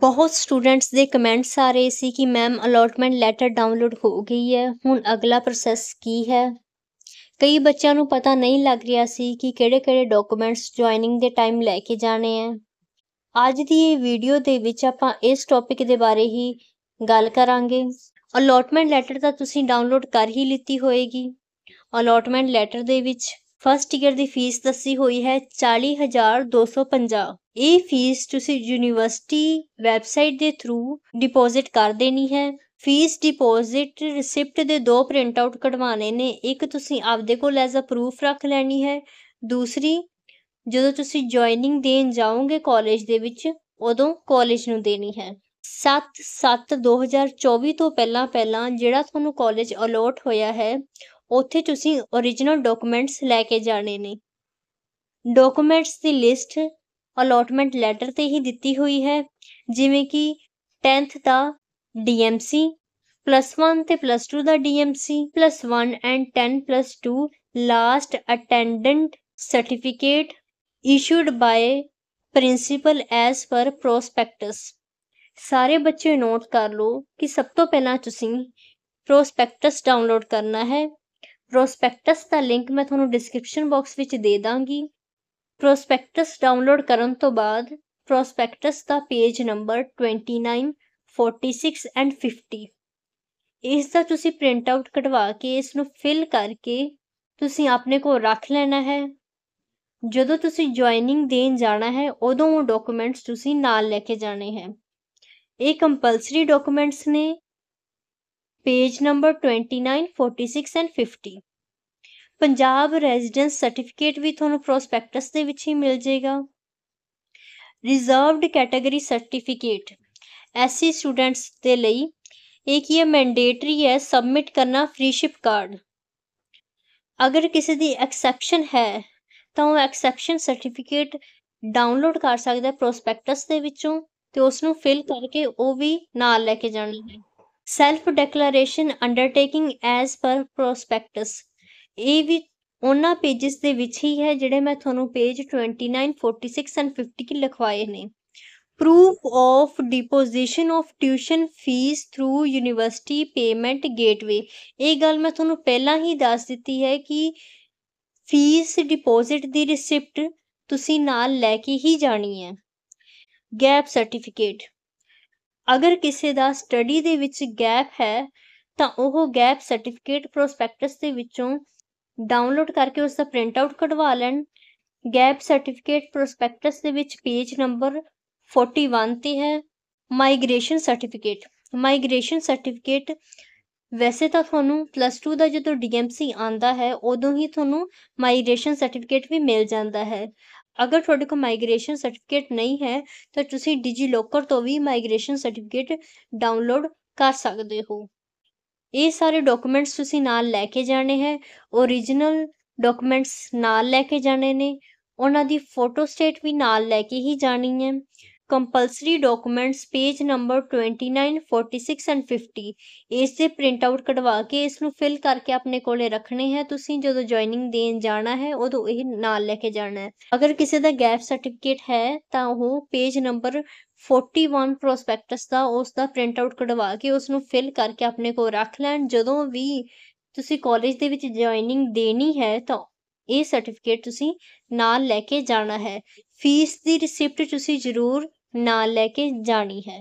ਬਹੁਤ ਸਟੂਡੈਂਟਸ ਦੇ ਕਮੈਂਟਸ ਆ ਰਹੇ ਸੀ ਕਿ ਮੈਮ ਅਲੋਟਮੈਂਟ ਲੈਟਰ ਡਾਊਨਲੋਡ ਹੋ ਗਈ ਹੈ ਹੁਣ ਅਗਲਾ ਪ੍ਰੋਸੈਸ ਕੀ ਹੈ ਕਈ ਬੱਚਿਆਂ ਨੂੰ ਪਤਾ ਨਹੀਂ ਲੱਗ ਰਿਹਾ ਸੀ ਕਿ ਕਿਹੜੇ-ਕਿਹੜੇ ਡਾਕੂਮੈਂਟਸ ਜੁਆਇਨਿੰਗ ਦੇ ਟਾਈਮ ਲੈ ਕੇ ਜਾਣੇ ਆ ਅੱਜ ਦੀ ਇਹ ਵੀਡੀਓ ਦੇ ਵਿੱਚ ਆਪਾਂ ਇਸ ਟੌਪਿਕ ਦੇ ਬਾਰੇ ਹੀ ਗੱਲ ਕਰਾਂਗੇ ਅਲੋਟਮੈਂਟ ਲੈਟਰ ਤਾਂ ਤੁਸੀਂ ਡਾਊਨਲੋਡ ਕਰ ਹੀ ਲਿੱਤੀ ਹੋਏਗੀ ਅਲੋਟਮੈਂਟ ਲੈਟਰ ਦੇ ਵਿੱਚ ਫਸਟ ਈਅਰ ਦੀ ਫੀਸ ਦੱਸੀ ਹੋਈ ਹੈ 40250 ਇਹ ਫੀਸ ਤੁਸੀਂ ਯੂਨੀਵਰਸਿਟੀ ਵੈਬਸਾਈਟ ਦੇ ਥਰੂ ਡਿਪੋਜ਼ਿਟ ਕਰ ਦੇਣੀ ਹੈ ਫੀਸ ਡਿਪੋਜ਼ਿਟ ਰਿਸਿਪਟ ਦੇ ਦੋ ਪ੍ਰਿੰਟ ਆਊਟ ਕਢਵਾਣੇ ਨੇ ਇੱਕ ਤੁਸੀਂ ਆਪਦੇ ਕੋਲ ਐਜ਼ ਅ ਪ੍ਰੂਫ ਰੱਖ ਲੈਣੀ ਹੈ ਦੂਸਰੀ ਜਦੋਂ ਤੁਸੀਂ ਜੁਆਇਨਿੰਗ ਦੇਣ ਜਾਓਗੇ ਕਾਲਜ ਦੇ ਵਿੱਚ ਉਦੋਂ ਕਾਲਜ ਨੂੰ ਦੇਣੀ ਹੈ 7 7 2024 ਤੋਂ ਪਹਿਲਾਂ ਪਹਿਲਾਂ ਜਿਹੜਾ ਤੁਹਾਨੂੰ ਕਾਲਜ ਅਲੋਟ ਹੋਇਆ ਹੈ ਉੱਥੇ ਤੁਸੀਂ origignal documents ਲੈ ਕੇ ਜਾਣੇ ਨੇ documents ਦੀ ਲਿਸਟ allotment ਲੈਟਰ ਤੇ ਹੀ ਦਿੱਤੀ ਹੋਈ ਹੈ ਜਿਵੇਂ ਕਿ 10th ਦਾ DMC 1 ਤੇ 2 ਦਾ DMC 1 and 10 2 last attendant certificate issued by principal as per prospectus ਸਾਰੇ ਬੱਚੇ ਨੋਟ ਕਰ ਲਓ ਕਿ ਸਭ ਤੋਂ ਪਹਿਲਾਂ ਤੁਸੀਂ ਪ੍ਰੋਸਪੈਕਟਸ ਡਾਊਨਲੋਡ ਕਰਨਾ ਹੈ ਪ੍ਰੋਸਪੈਕਟਸ ਦਾ ਲਿੰਕ ਮੈਂ ਤੁਹਾਨੂੰ ਡਿਸਕ੍ਰਿਪਸ਼ਨ ਬਾਕਸ ਵਿੱਚ ਦੇ ਦਾਂਗੀ ਪ੍ਰੋਸਪੈਕਟਸ ਡਾਊਨਲੋਡ ਕਰਨ ਤੋਂ ਬਾਅਦ ਪ੍ਰੋਸਪੈਕਟਸ ਦਾ ਪੇਜ ਨੰਬਰ 29 46 ਐਂਡ 50 ਇਸ ਦਾ ਤੁਸੀਂ ਪ੍ਰਿੰਟ ਆਊਟ ਕਢਵਾ ਕੇ ਇਸ ਨੂੰ ਫਿਲ ਕਰਕੇ ਤੁਸੀਂ ਆਪਣੇ ਕੋਲ ਰੱਖ ਲੈਣਾ ਹੈ ਜਦੋਂ ਤੁਸੀਂ ਜੁਆਇਨਿੰਗ ਦੇਣ ਜਾਣਾ ਹੈ ਉਦੋਂ ਉਹ ਡਾਕੂਮੈਂਟਸ ਤੁਸੀਂ ਨਾਲ ਲੈ ਕੇ ਜਾਣੇ ਹੈ ਇਹ ਕੰਪਲਸਰੀ ਡਾਕੂਮੈਂਟਸ ਨੇ page number 29 46 and 50 Punjab residence certificate ਵੀ ਤੁਹਾਨੂੰ ਪ੍ਰੋਸਪੈਕਟਸ ਦੇ ਵਿੱਚ ਹੀ ਮਿਲ ਜਾਏਗਾ reserved category certificate SC students ਦੇ ਲਈ ਇਹ ਕੀ ਹੈ ਮੈਂਡੇਟਰੀ ਹੈ ਸਬਮਿਟ ਕਰਨਾ ਫ੍ਰੀਸ਼ਿਪ ਕਾਰਡ ਅਗਰ ਕਿਸੇ ਦੀ ਐਕਸੈਪਸ਼ਨ ਹੈ ਤਾਂ ਉਹ ਐਕਸੈਪਸ਼ਨ ਸਰਟੀਫਿਕੇਟ ਡਾਊਨਲੋਡ ਕਰ ਸਕਦਾ ਹੈ ਪ੍ਰੋਸਪੈਕਟਸ ਦੇ ਵਿੱਚੋਂ ਤੇ ਉਸ ਨੂੰ ਫਿਲ ਕਰਕੇ ਉਹ ਵੀ ਨਾਲ ਲੈ ਕੇ ਜਾਣਾ ਹੈ self declaration undertaking as per prospectus ਇਹ ਵੀ ਉਹਨਾਂ ਪੇजेस ਦੇ ਵਿੱਚ ਹੀ ਹੈ ਜਿਹੜੇ ਮੈਂ ਤੁਹਾਨੂੰ ਪੇਜ 29 46 ਐਂਡ 50 ਕੀ ਲਿਖਵਾਏ ਨੇ proof of deposition of tuition fee through university payment gateway ਇਹ ਗੱਲ ਮੈਂ ਤੁਹਾਨੂੰ ਪਹਿਲਾਂ ਹੀ ਦੱਸ ਦਿੱਤੀ ਹੈ ਕਿ ਫੀਸ ਡਿਪੋਜ਼ਿਟ ਦੀ ਰਿਸਿਪਟ ਤੁਸੀਂ ਨਾਲ ਲੈ ਕੇ ਹੀ ਜਾਣੀ ਹੈ ਗੈਪ ਸਰਟੀਫਿਕੇਟ ਅਗਰ ਕਿਸੇ ਦਾ ਸਟੱਡੀ ਦੇ ਵਿੱਚ ਗੈਪ ਹੈ ਤਾਂ ਉਹ ਗੈਪ ਸਰਟੀਫਿਕੇਟ ਪ੍ਰੋਸਪੈਕਟਸ ਦੇ ਵਿੱਚੋਂ ਡਾਊਨਲੋਡ ਕਰਕੇ ਉਸ ਦਾ ਪ੍ਰਿੰਟ ਆਊਟ ਕਢਵਾ ਲੈਣ ਗੈਪ ਸਰਟੀਫਿਕੇਟ ਪ੍ਰੋਸਪੈਕਟਸ ਦੇ ਵਿੱਚ ਪੇਜ ਨੰਬਰ 41 ਤੇ ਹੈ ਮਾਈਗ੍ਰੇਸ਼ਨ ਸਰਟੀਫਿਕੇਟ ਮਾਈਗ੍ਰੇਸ਼ਨ ਸਰਟੀਫਿਕੇਟ ਵੈਸੇ ਤਾਂ ਤੁਹਾਨੂੰ ਪਲੱਸ 2 ਦਾ ਜਦੋਂ ਡੀਐਮਸੀ ਆਂਦਾ ਹੈ ਉਦੋਂ ਹੀ ਤੁਹਾਨੂੰ ਮਾਈਗ੍ਰੇਸ਼ਨ ਸਰਟੀਫਿਕੇਟ ਵੀ ਮਿਲ ਜਾਂਦਾ ਹੈ ਅਗਰ ਤੁਹਾਡੇ ਕੋਲ ਮਾਈਗ੍ਰੇਸ਼ਨ ਸਰਟੀਫਿਕੇਟ ਨਹੀਂ ਹੈ ਤਾਂ ਤੁਸੀਂ ਡਿਜੀ ਲੋਕਰ ਤੋਂ ਵੀ ਮਾਈਗ੍ਰੇਸ਼ਨ ਸਰਟੀਫਿਕੇਟ ਡਾਊਨਲੋਡ ਕਰ ਸਕਦੇ ਹੋ ਇਹ ਸਾਰੇ ਡਾਕੂਮੈਂਟਸ ਤੁਸੀਂ ਨਾਲ ਲੈ ਕੇ ਜਾਣੇ ਹੈ origignal ਡਾਕੂਮੈਂਟਸ ਨਾਲ ਲੈ ਕੇ ਜਾਣੇ ਨੇ ਉਹਨਾਂ ਦੀ ਫੋਟੋ ਸਟੇਟ ਵੀ ਨਾਲ ਲੈ ਕੇ ਹੀ ਜਾਣੀ ਹੈ compulsory documents page number 29 46 and 50 ਇਸ ਦੇ ਪ੍ਰਿੰਟ ਆਊਟ ਕਢਵਾ ਕੇ ਇਸ ਨੂੰ ਫਿਲ ਕਰਕੇ ਆਪਣੇ ਕੋਲੇ ਰੱਖਣੇ ਹੈ ਤੁਸੀਂ ਜਦੋਂ ਜੁਆਇਨਿੰਗ ਦੇਣ ਜਾਣਾ ਹੈ ਉਦੋਂ ਇਹ ਨਾਲ ਲੈ ਕੇ ਜਾਣਾ ਹੈ ਅਗਰ ਕਿਸੇ ਦਾ ਗੈਪ ਸਰਟੀਫਿਕੇਟ ਹੈ ਤਾਂ ਉਹ ਪੇਜ ਨੰਬਰ 41 ਪ੍ਰੋਸਪੈਕਟਸ ਦਾ ਉਸ ਦਾ ਪ੍ਰਿੰਟ ਆਊਟ ਕਢਵਾ ਕੇ ਉਸ ਨੂੰ ਫਿਲ ਕਰਕੇ ਆਪਣੇ ਕੋਲ ਰੱਖ ਲੈਣ ਜਦੋਂ ਵੀ ਤੁਸੀਂ ਕਾਲਜ ਦੇ ਵਿੱਚ ਜੁਆਇਨਿੰਗ ਦੇਣੀ ਹੈ ਤਾਂ ਇਹ ਸਰਟੀਫਿਕੇਟ ਤੁਸੀਂ ਨਾਲ ਲੈ ਕੇ ਜਾਣਾ ਹੈ ਫੀਸ ਦੀ ਰਿਸਿਪਟ ਤੁਸੀਂ ਜ਼ਰੂਰ ਨਾਲ ਲੈ ਕੇ ਜਾਣੀ ਹੈ